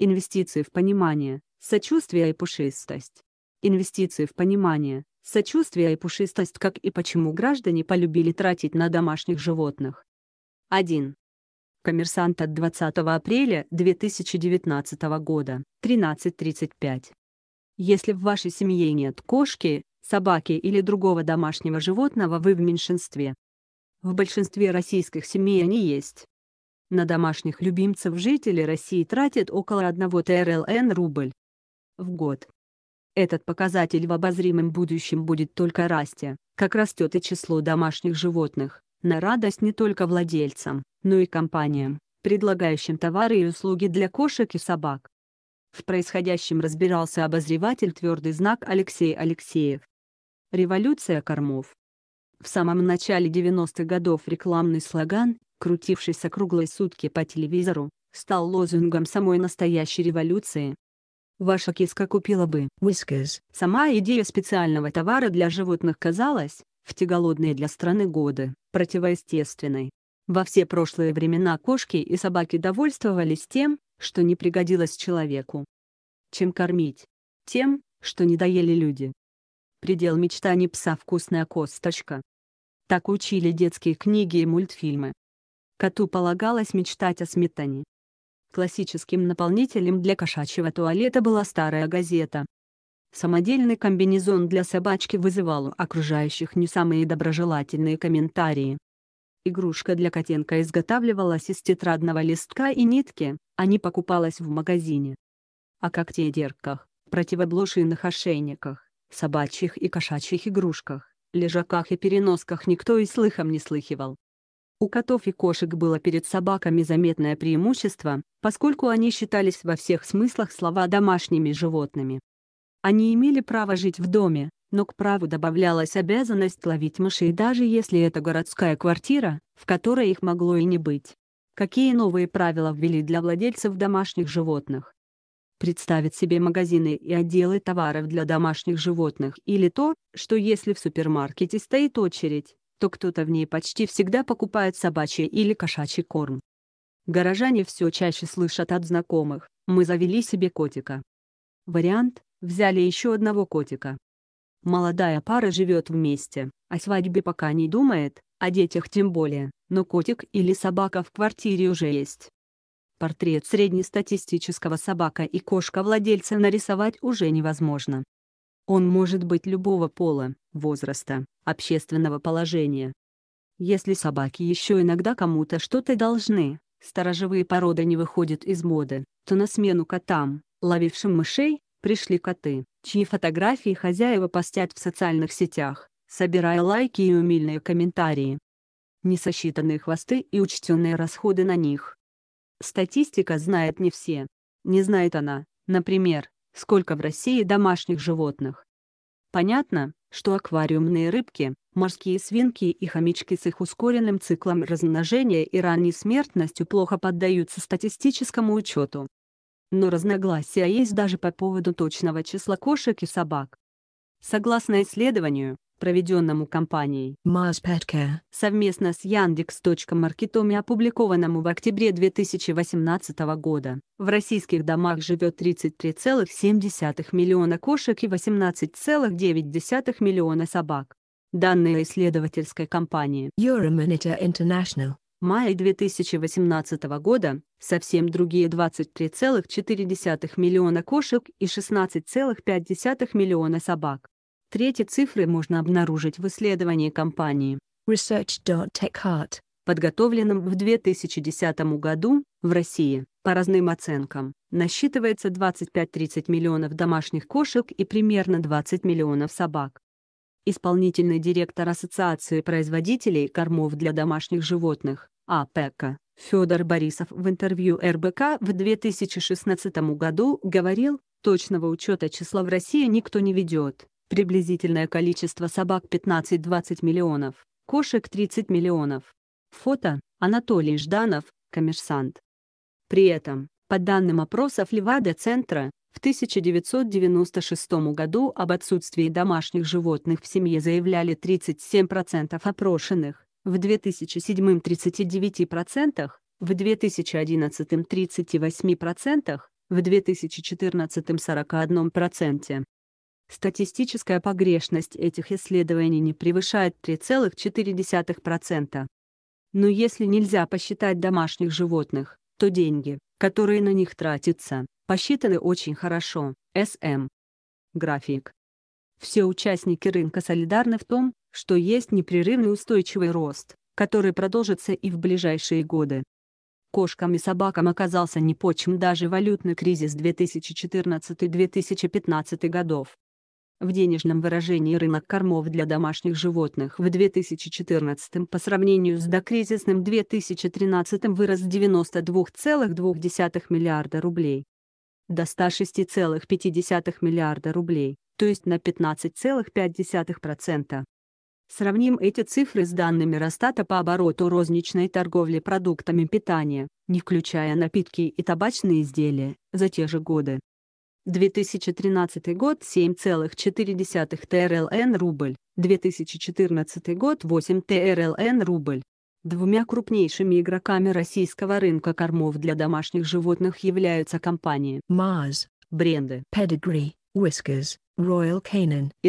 Инвестиции в понимание, сочувствие и пушистость. Инвестиции в понимание, сочувствие и пушистость как и почему граждане полюбили тратить на домашних животных. 1. Коммерсант от 20 апреля 2019 года, 13.35. Если в вашей семье нет кошки, собаки или другого домашнего животного вы в меньшинстве. В большинстве российских семей они есть. На домашних любимцев жители России тратят около 1 ТРЛН рубль в год. Этот показатель в обозримом будущем будет только расти, как растет и число домашних животных, на радость не только владельцам, но и компаниям, предлагающим товары и услуги для кошек и собак. В происходящем разбирался обозреватель «Твердый знак» Алексей Алексеев. Революция кормов. В самом начале 90-х годов рекламный слоган крутившийся круглые сутки по телевизору, стал лозунгом самой настоящей революции. Ваша киска купила бы Whiskers. Сама идея специального товара для животных казалась, в те голодные для страны годы, противоестественной. Во все прошлые времена кошки и собаки довольствовались тем, что не пригодилось человеку. Чем кормить? Тем, что не доели люди. Предел мечтаний пса – вкусная косточка. Так учили детские книги и мультфильмы коту полагалось мечтать о сметане. Классическим наполнителем для кошачьего туалета была старая газета. Самодельный комбинезон для собачки вызывал у окружающих не самые доброжелательные комментарии. Игрушка для котенка изготавливалась из тетрадного листка и нитки, а не покупалась в магазине. О когтедерках, противоблошиных ошейниках, собачьих и кошачьих игрушках, лежаках и переносках никто и слыхом не слыхивал. У котов и кошек было перед собаками заметное преимущество, поскольку они считались во всех смыслах слова домашними животными. Они имели право жить в доме, но к праву добавлялась обязанность ловить мышей даже если это городская квартира, в которой их могло и не быть. Какие новые правила ввели для владельцев домашних животных? Представить себе магазины и отделы товаров для домашних животных или то, что если в супермаркете стоит очередь, то кто-то в ней почти всегда покупает собачий или кошачий корм. Горожане все чаще слышат от знакомых «мы завели себе котика». Вариант – взяли еще одного котика. Молодая пара живет вместе, о свадьбе пока не думает, о детях тем более, но котик или собака в квартире уже есть. Портрет среднестатистического собака и кошка владельца нарисовать уже невозможно. Он может быть любого пола, возраста, общественного положения. Если собаки еще иногда кому-то что-то должны, сторожевые породы не выходят из моды, то на смену котам, ловившим мышей, пришли коты, чьи фотографии хозяева постят в социальных сетях, собирая лайки и умильные комментарии. Несосчитанные хвосты и учтенные расходы на них. Статистика знает не все. Не знает она, например, сколько в России домашних животных. Понятно, что аквариумные рыбки, морские свинки и хомячки с их ускоренным циклом размножения и ранней смертностью плохо поддаются статистическому учету. Но разногласия есть даже по поводу точного числа кошек и собак. Согласно исследованию, проведенному компанией MarsPetCare совместно с Яндекс.Маркетом и опубликованному в октябре 2018 года. В российских домах живет 33,7 миллиона кошек и 18,9 миллиона собак. Данные исследовательской компании Euromonitor International мая 2018 года совсем другие 23,4 миллиона кошек и 16,5 миллиона собак. Третьи цифры можно обнаружить в исследовании компании research.techheart, подготовленном в 2010 году в России. По разным оценкам, насчитывается 25-30 миллионов домашних кошек и примерно 20 миллионов собак. Исполнительный директор Ассоциации производителей кормов для домашних животных, АПЭКа, Федор Борисов в интервью РБК в 2016 году говорил, точного учета числа в России никто не ведет, Приблизительное количество собак 15-20 миллионов, кошек 30 миллионов. Фото Анатолий Жданов, коммерсант. При этом, по данным опросов Левада-центра, в 1996 году об отсутствии домашних животных в семье заявляли 37% опрошенных, в 2007 – 39%, в 2011 – 38%, в 2014 – 41%. Статистическая погрешность этих исследований не превышает 3,4%. Но если нельзя посчитать домашних животных, то деньги, которые на них тратятся, посчитаны очень хорошо. СМ. График. Все участники рынка солидарны в том, что есть непрерывный устойчивый рост, который продолжится и в ближайшие годы. Кошкам и собакам оказался не почем даже валютный кризис 2014-2015 годов в денежном выражении рынок кормов для домашних животных в 2014 по сравнению с докризисным 2013 вырос 92,2 миллиарда рублей до 106,5 миллиарда рублей, то есть на 15,5%. Сравним эти цифры с данными Росстата по обороту розничной торговли продуктами питания, не включая напитки и табачные изделия, за те же годы. 2013 год 7,4 ТРЛН рубль, 2014 год 8 ТРЛН рубль. Двумя крупнейшими игроками российского рынка кормов для домашних животных являются компании Mars, бренды Pedigree, Whiskers, Royal Canin и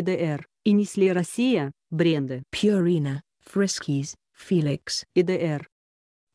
и Nestle Россия, бренды Purina, Friskies, Felix и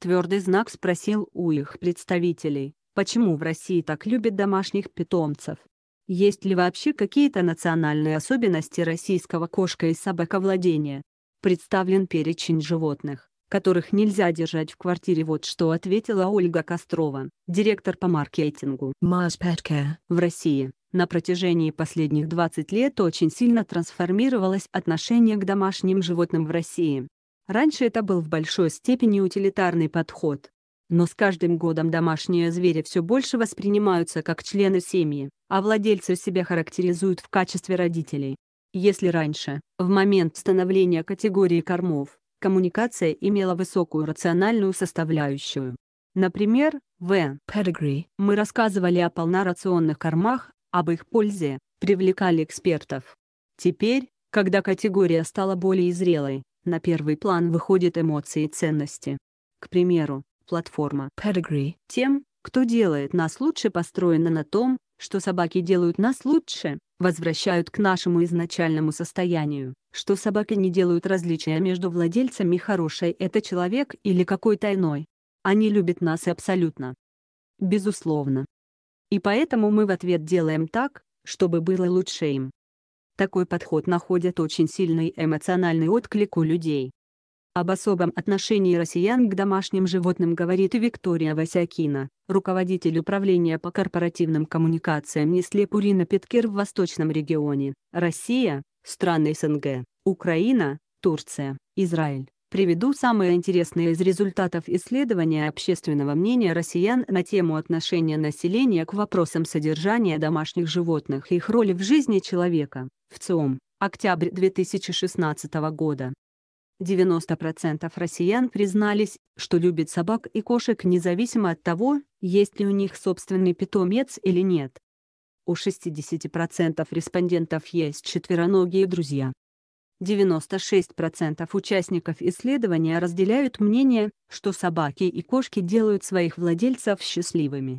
Твердый знак спросил у их представителей, Почему в России так любят домашних питомцев? Есть ли вообще какие-то национальные особенности российского кошка и собаковладения? Представлен перечень животных, которых нельзя держать в квартире. Вот что ответила Ольга Кострова, директор по маркетингу в России. На протяжении последних 20 лет очень сильно трансформировалось отношение к домашним животным в России. Раньше это был в большой степени утилитарный подход, но с каждым годом домашние звери все больше воспринимаются как члены семьи, а владельцы себя характеризуют в качестве родителей. Если раньше, в момент становления категории кормов, коммуникация имела высокую рациональную составляющую. Например, в Pedigree мы рассказывали о полнорационных кормах, об их пользе, привлекали экспертов. Теперь, когда категория стала более зрелой, на первый план выходят эмоции и ценности. К примеру, платформа Pedigree тем, кто делает нас лучше построена на том, что собаки делают нас лучше, возвращают к нашему изначальному состоянию, что собаки не делают различия между владельцами хорошей это человек или какой-то иной. Они любят нас абсолютно. Безусловно. И поэтому мы в ответ делаем так, чтобы было лучше им. Такой подход находит очень сильный эмоциональный отклик у людей. Об особом отношении россиян к домашним животным говорит Виктория Васякина, руководитель управления по корпоративным коммуникациям Несле Пурина Петкер в Восточном регионе, Россия, страны СНГ, Украина, Турция, Израиль. Приведу самые интересные из результатов исследования общественного мнения россиян на тему отношения населения к вопросам содержания домашних животных и их роли в жизни человека, в ЦИОМ, октябрь 2016 года. 90% россиян признались, что любят собак и кошек независимо от того, есть ли у них собственный питомец или нет. У 60% респондентов есть четвероногие друзья. 96% участников исследования разделяют мнение, что собаки и кошки делают своих владельцев счастливыми.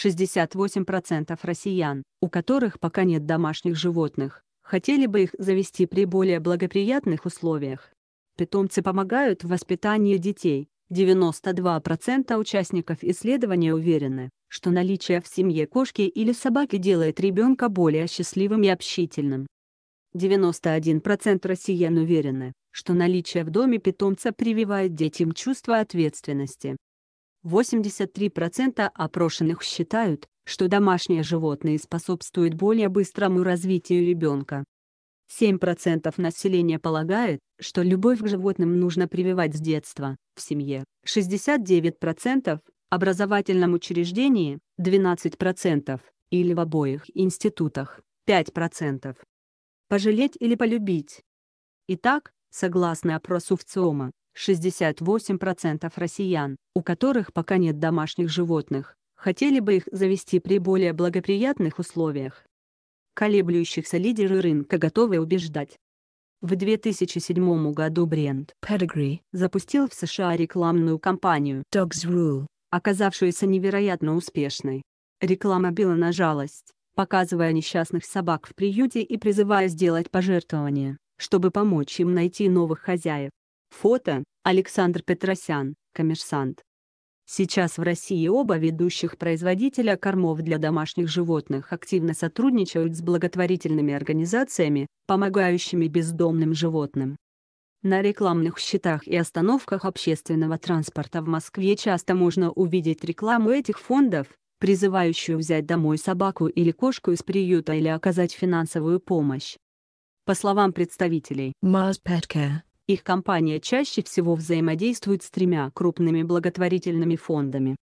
68% россиян, у которых пока нет домашних животных, хотели бы их завести при более благоприятных условиях питомцы помогают в воспитании детей. 92% участников исследования уверены, что наличие в семье кошки или собаки делает ребенка более счастливым и общительным. 91% россиян уверены, что наличие в доме питомца прививает детям чувство ответственности. 83% опрошенных считают, что домашние животные способствуют более быстрому развитию ребенка. 7% населения полагает, что любовь к животным нужно прививать с детства, в семье, 69% – образовательном учреждении, 12% или в обоих институтах, 5%. Пожалеть или полюбить. Итак, согласно опросу в ЦИОМа, 68% россиян, у которых пока нет домашних животных, хотели бы их завести при более благоприятных условиях колеблющихся лидеры рынка готовы убеждать. В 2007 году бренд Pedigree запустил в США рекламную кампанию Dogs Rule, оказавшуюся невероятно успешной. Реклама била на жалость, показывая несчастных собак в приюте и призывая сделать пожертвования, чтобы помочь им найти новых хозяев. Фото – Александр Петросян, коммерсант. Сейчас в России оба ведущих производителя кормов для домашних животных активно сотрудничают с благотворительными организациями, помогающими бездомным животным. На рекламных счетах и остановках общественного транспорта в Москве часто можно увидеть рекламу этих фондов, призывающую взять домой собаку или кошку из приюта или оказать финансовую помощь. По словам представителей Mars Mospetcare, их компания чаще всего взаимодействует с тремя крупными благотворительными фондами.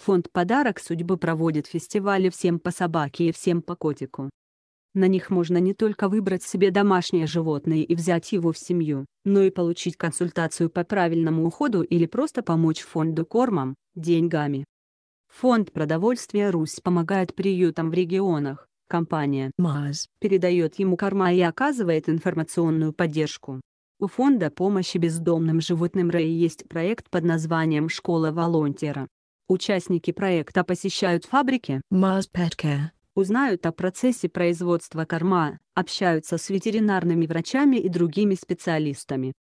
Фонд «Подарок судьбы» проводит фестивали «Всем по собаке» и «Всем по котику». На них можно не только выбрать себе домашнее животное и взять его в семью, но и получить консультацию по правильному уходу или просто помочь фонду кормом, деньгами. Фонд продовольствия «Русь» помогает приютам в регионах, компания МАЗ передает ему корма и оказывает информационную поддержку. У фонда помощи бездомным животным РЭИ есть проект под названием «Школа волонтера». Участники проекта посещают фабрики узнают о процессе производства корма, общаются с ветеринарными врачами и другими специалистами.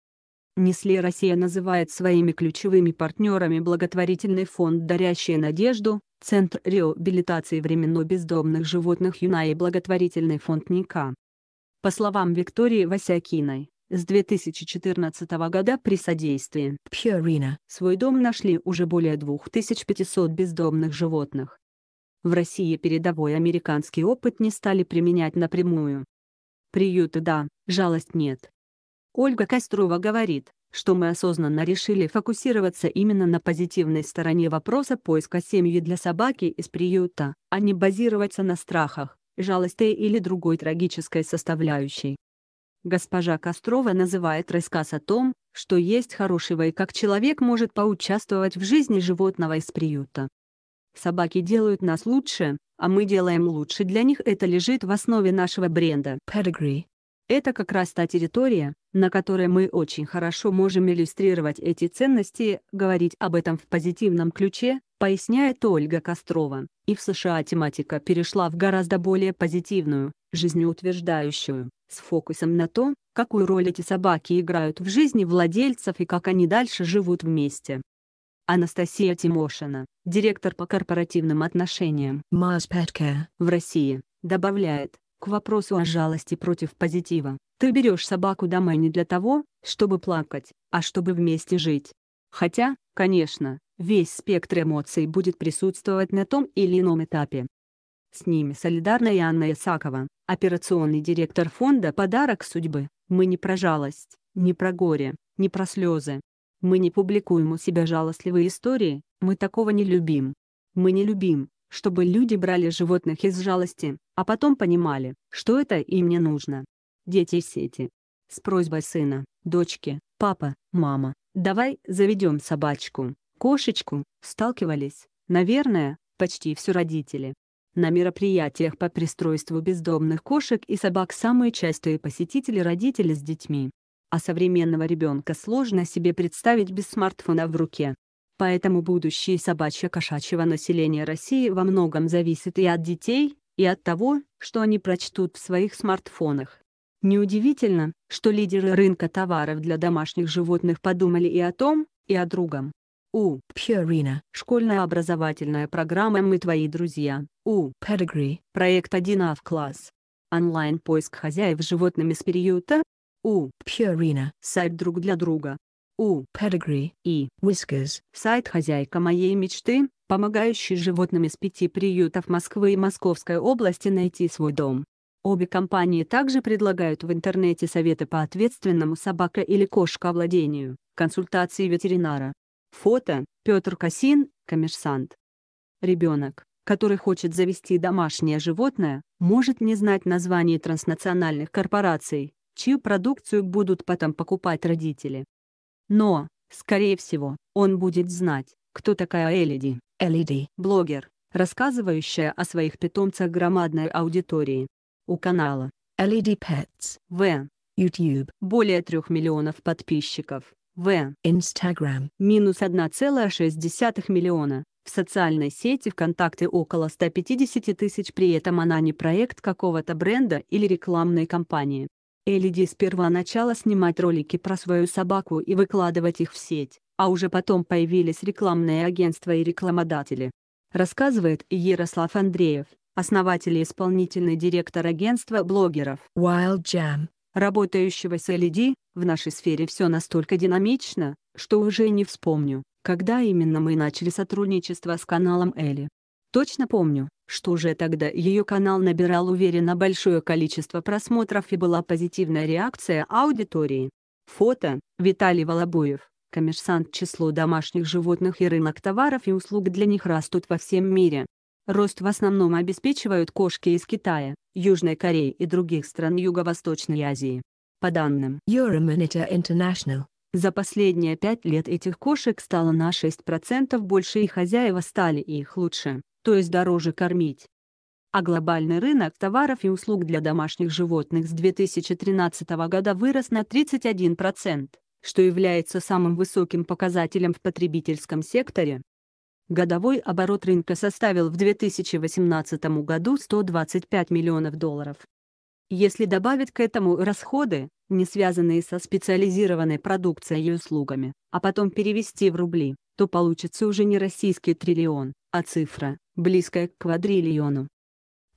Несли Россия называет своими ключевыми партнерами благотворительный фонд «Дарящая надежду», Центр реабилитации временно бездомных животных ЮНА и благотворительный фонд НИКА. По словам Виктории Васякиной, с 2014 года при содействии Purina свой дом нашли уже более 2500 бездомных животных. В России передовой американский опыт не стали применять напрямую. Приюты да, жалость нет. Ольга Кострова говорит, что мы осознанно решили фокусироваться именно на позитивной стороне вопроса поиска семьи для собаки из приюта, а не базироваться на страхах, жалости или другой трагической составляющей. Госпожа Кострова называет рассказ о том, что есть хорошего и как человек может поучаствовать в жизни животного из приюта. Собаки делают нас лучше, а мы делаем лучше для них, это лежит в основе нашего бренда. Pedigree. Это как раз та территория, на которой мы очень хорошо можем иллюстрировать эти ценности, говорить об этом в позитивном ключе, поясняет Ольга Кострова. И в США тематика перешла в гораздо более позитивную, жизнеутверждающую с фокусом на то, какую роль эти собаки играют в жизни владельцев и как они дальше живут вместе. Анастасия Тимошина, директор по корпоративным отношениям Маспетка в России, добавляет, к вопросу о жалости против позитива, ты берешь собаку домой не для того, чтобы плакать, а чтобы вместе жить. Хотя, конечно, весь спектр эмоций будет присутствовать на том или ином этапе. С ними солидарна и Анна Исакова, Операционный директор фонда «Подарок судьбы». Мы не про жалость, не про горе, не про слезы. Мы не публикуем у себя жалостливые истории, мы такого не любим. Мы не любим, чтобы люди брали животных из жалости, а потом понимали, что это им не нужно. Дети сети. С просьбой сына, дочки, папа, мама, давай заведем собачку, кошечку, сталкивались, наверное, почти все родители. На мероприятиях по пристройству бездомных кошек и собак самые частые посетители родители с детьми. А современного ребенка сложно себе представить без смартфона в руке. Поэтому будущее собачье-кошачьего населения России во многом зависит и от детей, и от того, что они прочтут в своих смартфонах. Неудивительно, что лидеры рынка товаров для домашних животных подумали и о том, и о другом. У. Purina. Школьная образовательная программа «Мы твои друзья». У. Pedigree. Проект 1А в класс. Онлайн поиск хозяев животными с периода. У. Purina. Сайт друг для друга. У. Pedigree. И. Whiskers. Сайт «Хозяйка моей мечты», помогающий животным из пяти приютов Москвы и Московской области найти свой дом. Обе компании также предлагают в интернете советы по ответственному собака- или кошковладению, консультации ветеринара, Фото Петр Касин коммерсант. Ребенок, который хочет завести домашнее животное, может не знать названий транснациональных корпораций, чью продукцию будут потом покупать родители. Но, скорее всего, он будет знать, кто такая Элиди. Элиди – блогер, рассказывающая о своих питомцах громадной аудитории. У канала Элиди Pets в YouTube более 3 миллионов подписчиков в Instagram минус 1,6 миллиона. В социальной сети ВКонтакте около 150 тысяч, при этом она не проект какого-то бренда или рекламной кампании. Элиди сперва начала снимать ролики про свою собаку и выкладывать их в сеть, а уже потом появились рекламные агентства и рекламодатели. Рассказывает Ярослав Андреев, основатель и исполнительный директор агентства блогеров Wild Jam работающего с LED, в нашей сфере все настолько динамично, что уже не вспомню, когда именно мы начали сотрудничество с каналом Эли. Точно помню, что уже тогда ее канал набирал уверенно большое количество просмотров и была позитивная реакция аудитории. Фото – Виталий Волобуев, коммерсант число домашних животных и рынок товаров и услуг для них растут во всем мире. Рост в основном обеспечивают кошки из Китая, Южной Кореи и других стран Юго-Восточной Азии. По данным Euromonitor International, за последние пять лет этих кошек стало на 6% больше и хозяева стали их лучше, то есть дороже кормить. А глобальный рынок товаров и услуг для домашних животных с 2013 года вырос на 31%, что является самым высоким показателем в потребительском секторе. Годовой оборот рынка составил в 2018 году 125 миллионов долларов. Если добавить к этому расходы, не связанные со специализированной продукцией и услугами, а потом перевести в рубли, то получится уже не российский триллион, а цифра, близкая к квадриллиону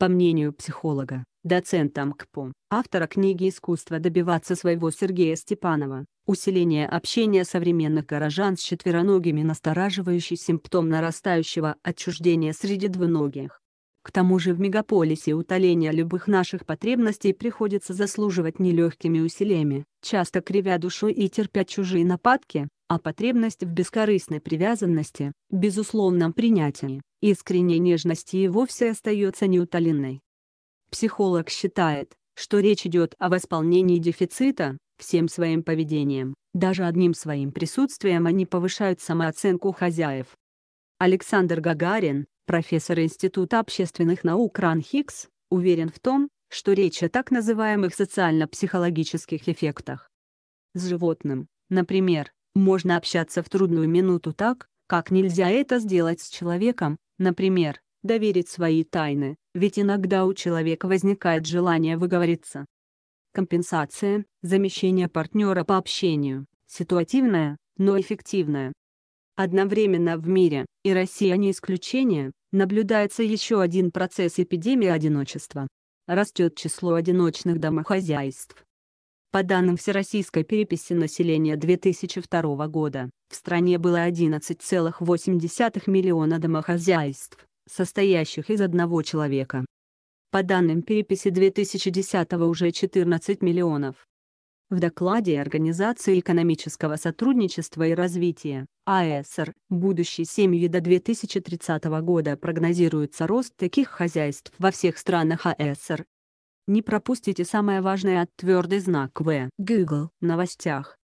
по мнению психолога, доцента МКПУ, автора книги «Искусство добиваться своего» Сергея Степанова, усиление общения современных горожан с четвероногими настораживающий симптом нарастающего отчуждения среди двуногих. К тому же в мегаполисе утоление любых наших потребностей приходится заслуживать нелегкими усилиями, часто кривя душу и терпя чужие нападки, а потребность в бескорыстной привязанности, безусловном принятии, искренней нежности и вовсе остается неутоленной. Психолог считает, что речь идет о восполнении дефицита, всем своим поведением, даже одним своим присутствием они повышают самооценку хозяев. Александр Гагарин, профессор Института общественных наук Ранхикс, уверен в том, что речь о так называемых социально-психологических эффектах. С животным, например, можно общаться в трудную минуту так, как нельзя это сделать с человеком, Например, доверить свои тайны, ведь иногда у человека возникает желание выговориться. Компенсация, замещение партнера по общению, ситуативная, но эффективная. Одновременно в мире, и Россия не исключение, наблюдается еще один процесс эпидемии одиночества. Растет число одиночных домохозяйств. По данным Всероссийской переписи населения 2002 года, в стране было 11,8 миллиона домохозяйств, состоящих из одного человека. По данным переписи 2010 уже 14 миллионов. В докладе Организации экономического сотрудничества и развития, АЭСР, будущей семьи до 2030 года прогнозируется рост таких хозяйств во всех странах АЭСР. Не пропустите самое важное от твердый знак В Google новостях.